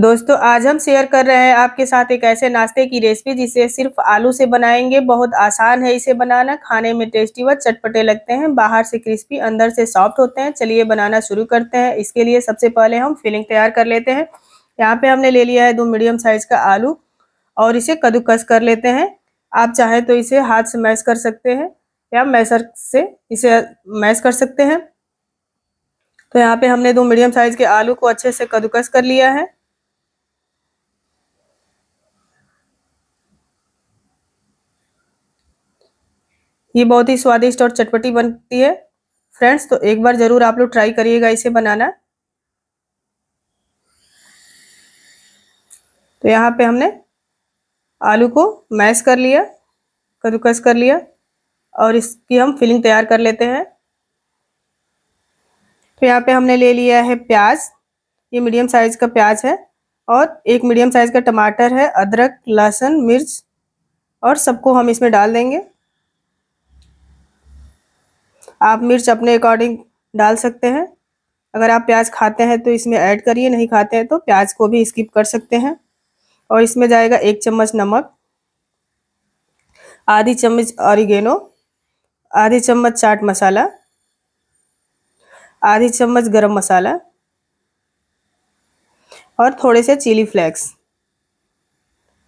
दोस्तों आज हम शेयर कर रहे हैं आपके साथ एक ऐसे नाश्ते की रेसिपी जिसे सिर्फ आलू से बनाएंगे बहुत आसान है इसे बनाना खाने में टेस्टी व चटपटे लगते हैं बाहर से क्रिस्पी अंदर से सॉफ्ट होते हैं चलिए बनाना शुरू करते हैं इसके लिए सबसे पहले हम फिलिंग तैयार कर लेते हैं यहाँ पे हमने ले लिया है दो मीडियम साइज का आलू और इसे कद्दूकस कर लेते हैं आप चाहें तो इसे हाथ से मैश कर सकते हैं या मैसर से इसे मैश कर सकते हैं तो यहाँ पे हमने दो मीडियम साइज के आलू को अच्छे से कद्दूकस कर लिया है ये बहुत ही स्वादिष्ट और चटपटी बनती है फ्रेंड्स तो एक बार ज़रूर आप लोग ट्राई करिएगा इसे बनाना तो यहाँ पे हमने आलू को मैश कर लिया कद्दूकस कर लिया और इसकी हम फिलिंग तैयार कर लेते हैं तो यहाँ पे हमने ले लिया है प्याज ये मीडियम साइज का प्याज है और एक मीडियम साइज का टमाटर है अदरक लहसुन मिर्च और सबको हम इसमें डाल देंगे आप मिर्च अपने अकॉर्डिंग डाल सकते हैं अगर आप प्याज खाते हैं तो इसमें ऐड करिए नहीं खाते हैं तो प्याज को भी स्किप कर सकते हैं और इसमें जाएगा एक चम्मच नमक आधी चम्मच ऑरिगेनो आधी चम्मच चाट मसाला आधी चम्मच गरम मसाला और थोड़े से चिली फ्लेक्स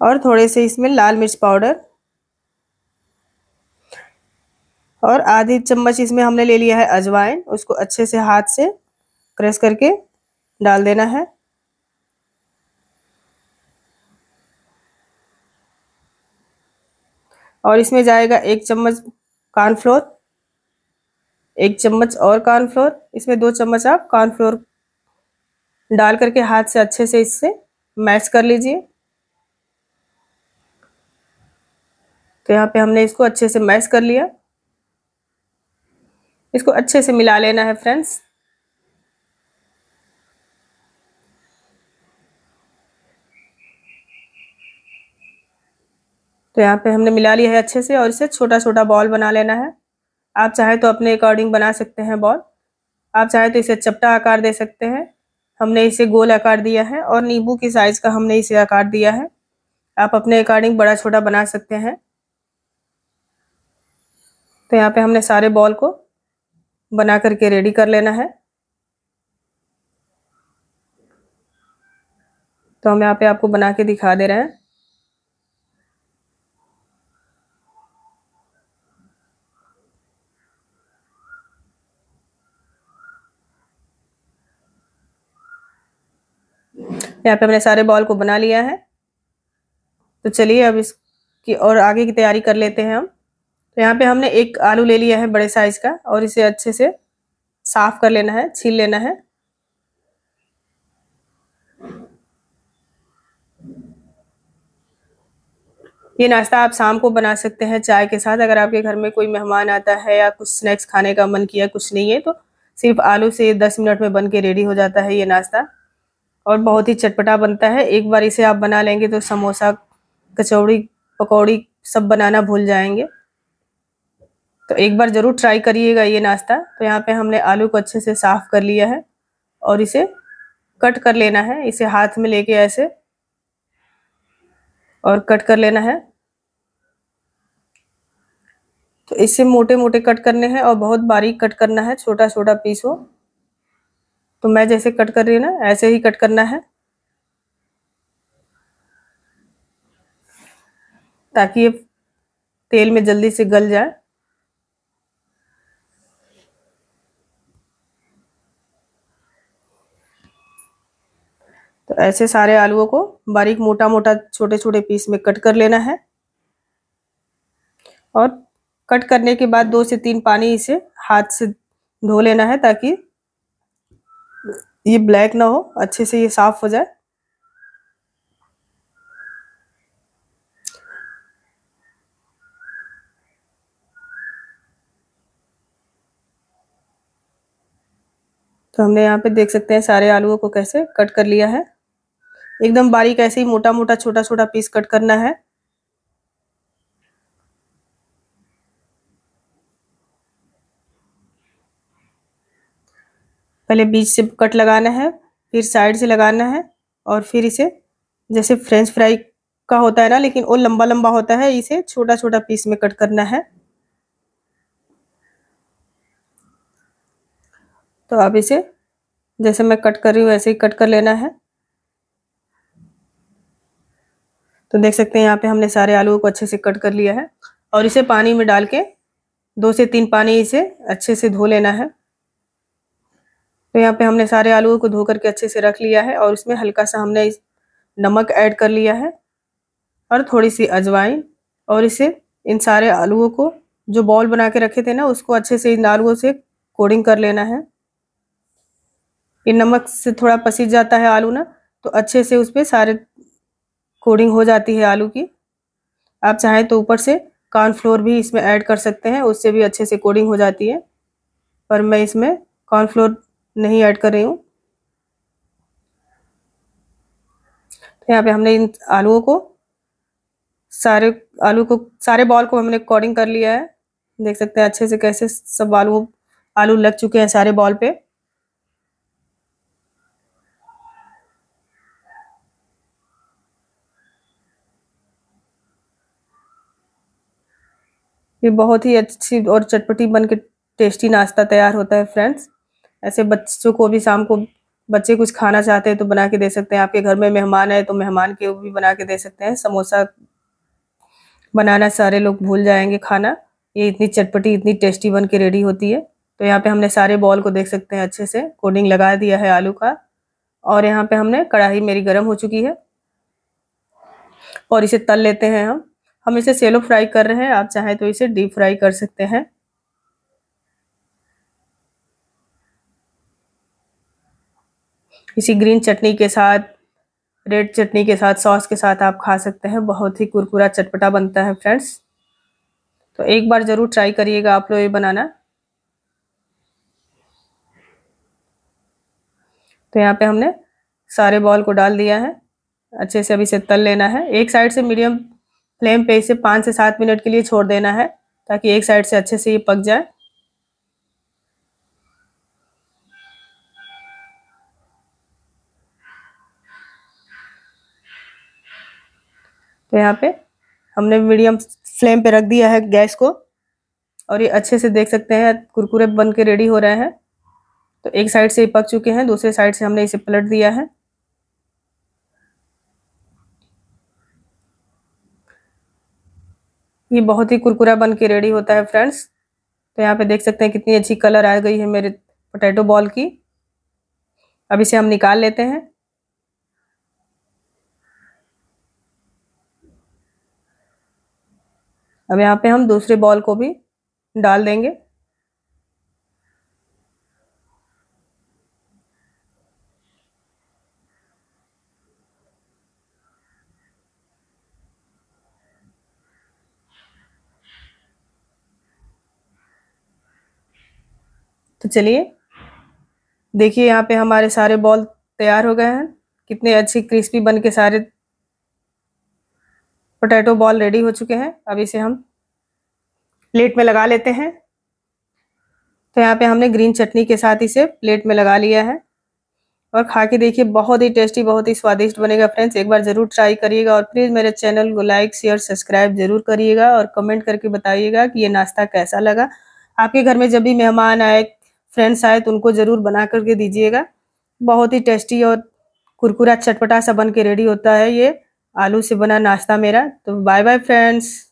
और थोड़े से इसमें लाल मिर्च पाउडर और आधी चम्मच इसमें हमने ले लिया है अजवाइन उसको अच्छे से हाथ से क्रश करके डाल देना है और इसमें जाएगा एक चम्मच कॉर्नफ्लोर एक चम्मच और कॉर्नफ्लोर इसमें दो चम्मच आप कॉर्नफ्लोर डाल करके हाथ से अच्छे से इससे मैश कर लीजिए तो यहाँ पे हमने इसको अच्छे से मैश कर लिया इसको अच्छे से मिला लेना है फ्रेंड्स तो यहाँ पे हमने मिला लिया है अच्छे से और इसे छोटा छोटा बॉल बना लेना है आप चाहे तो अपने अकॉर्डिंग बना सकते हैं बॉल आप चाहे तो इसे चपटा आकार दे सकते हैं हमने इसे गोल आकार दिया है और नींबू की साइज़ का हमने इसे आकार दिया है आप अपने अकॉर्डिंग बड़ा छोटा बना सकते हैं तो यहाँ पे हमने सारे बॉल को बना करके रेडी कर लेना है तो हम यहाँ पे आपको बना के दिखा दे रहे हैं यहाँ पे हमने सारे बॉल को बना लिया है तो चलिए अब इसकी और आगे की तैयारी कर लेते हैं हम तो यहाँ पे हमने एक आलू ले लिया है बड़े साइज का और इसे अच्छे से साफ कर लेना है छील लेना है ये नाश्ता आप शाम को बना सकते हैं चाय के साथ अगर आपके घर में कोई मेहमान आता है या कुछ स्नैक्स खाने का मन किया कुछ नहीं है तो सिर्फ आलू से दस मिनट में बन के रेडी हो जाता है ये नाश्ता और बहुत ही चटपटा बनता है एक बार इसे आप बना लेंगे तो समोसा कचौड़ी पकौड़ी सब बनाना भूल जाएंगे तो एक बार ज़रूर ट्राई करिएगा ये नाश्ता तो यहाँ पे हमने आलू को अच्छे से साफ़ कर लिया है और इसे कट कर लेना है इसे हाथ में लेके ऐसे और कट कर लेना है तो इसे मोटे मोटे कट करने हैं और बहुत बारीक कट करना है छोटा छोटा पीस हो तो मैं जैसे कट कर रही हूँ ना ऐसे ही कट करना है ताकि ये तेल में जल्दी से गल जाए ऐसे सारे आलुओं को बारीक मोटा मोटा छोटे छोटे पीस में कट कर लेना है और कट करने के बाद दो से तीन पानी इसे हाथ से धो लेना है ताकि ये ब्लैक ना हो अच्छे से ये साफ हो जाए तो हमने यहाँ पे देख सकते हैं सारे आलुओं को कैसे कट कर लिया है एकदम बारीक ऐसे ही मोटा मोटा छोटा छोटा पीस कट करना है पहले बीच से कट लगाना है फिर साइड से लगाना है और फिर इसे जैसे फ्रेंच फ्राई का होता है ना लेकिन वो लंबा लंबा होता है इसे छोटा छोटा पीस में कट करना है तो अब इसे जैसे मैं कट कर रही हूँ वैसे ही कट कर लेना है तो देख सकते हैं यहाँ पे हमने सारे आलू को अच्छे से कट कर लिया है और इसे पानी में डाल के दो से तीन पानी इसे अच्छे से धो लेना है तो यहाँ पे हमने सारे आलू को धो करके अच्छे से रख लिया है और उसमें हल्का सा हमने नमक ऐड कर लिया है और थोड़ी सी अजवाइन और इसे इन सारे आलूओं को जो बॉल बना के रखे थे ना उसको अच्छे से इन आलूओं से कोडिंग कर लेना है ये नमक से थोड़ा पसीज जाता है आलू ना तो अच्छे से उसमें सारे कोडिंग हो जाती है आलू की आप चाहें तो ऊपर से कॉर्नफ्लोर भी इसमें ऐड कर सकते हैं उससे भी अच्छे से कोडिंग हो जाती है पर मैं इसमें कॉर्नफ्लोर नहीं ऐड कर रही हूँ तो यहाँ पे हमने इन आलूओं को सारे आलू को सारे बॉल को हमने कोडिंग कर लिया है देख सकते हैं अच्छे से कैसे सब आलू आलू लग चुके हैं सारे बॉल पर ये बहुत ही अच्छी और चटपटी बन के टेस्टी नाश्ता तैयार होता है फ्रेंड्स ऐसे बच्चों को भी शाम को बच्चे कुछ खाना चाहते हैं तो बना के दे सकते हैं आपके घर में मेहमान आए तो मेहमान के भी बना के दे सकते हैं समोसा बनाना सारे लोग भूल जाएंगे खाना ये इतनी चटपटी इतनी टेस्टी बन के रेडी होती है तो यहाँ पे हमने सारे बॉल को देख सकते हैं अच्छे से कोडिंग लगा दिया है आलू का और यहाँ पे हमने कढ़ाई मेरी गर्म हो चुकी है और इसे तल लेते हैं हम हम इसे सेलो फ्राई कर रहे हैं आप चाहें तो इसे डीप फ्राई कर सकते हैं इसी ग्रीन चटनी के साथ रेड चटनी के साथ सॉस के साथ आप खा सकते हैं बहुत ही कुरकुरा चटपटा बनता है फ्रेंड्स तो एक बार ज़रूर ट्राई करिएगा आप लोग ये बनाना तो यहाँ पे हमने सारे बॉल को डाल दिया है अच्छे से अभी से तल लेना है एक साइड से मीडियम फ्लेम पे इसे पाँच से सात मिनट के लिए छोड़ देना है ताकि एक साइड से अच्छे से ये पक जाए तो यहाँ पे हमने मीडियम फ्लेम पे रख दिया है गैस को और ये अच्छे से देख सकते हैं कुरकुरे बन के रेडी हो रहे हैं तो एक साइड से ये पक चुके हैं दूसरे साइड से हमने इसे पलट दिया है ये बहुत ही कुरकुरा बन के रेडी होता है फ्रेंड्स तो यहाँ पे देख सकते हैं कितनी अच्छी कलर आ गई है मेरे पोटैटो बॉल की अब इसे हम निकाल लेते हैं अब यहाँ पे हम दूसरे बॉल को भी डाल देंगे तो चलिए देखिए यहाँ पे हमारे सारे बॉल तैयार हो गए हैं कितने अच्छे क्रिस्पी बन के सारे पोटैटो बॉल रेडी हो चुके हैं अब इसे हम प्लेट में लगा लेते हैं तो यहाँ पे हमने ग्रीन चटनी के साथ इसे प्लेट में लगा लिया है और खा के देखिए बहुत ही टेस्टी बहुत ही स्वादिष्ट बनेगा फ्रेंड्स एक बार ज़रूर ट्राई करिएगा और प्लीज़ मेरे चैनल को लाइक शेयर सब्सक्राइब ज़रूर करिएगा और कमेंट करके बताइएगा कि ये नाश्ता कैसा लगा आपके घर में जब भी मेहमान आए फ्रेंड्स आए तो उनको ज़रूर बना करके दीजिएगा बहुत ही टेस्टी और कुरकुरा चटपटा सा बन के रेडी होता है ये आलू से बना नाश्ता मेरा तो बाय बाय फ्रेंड्स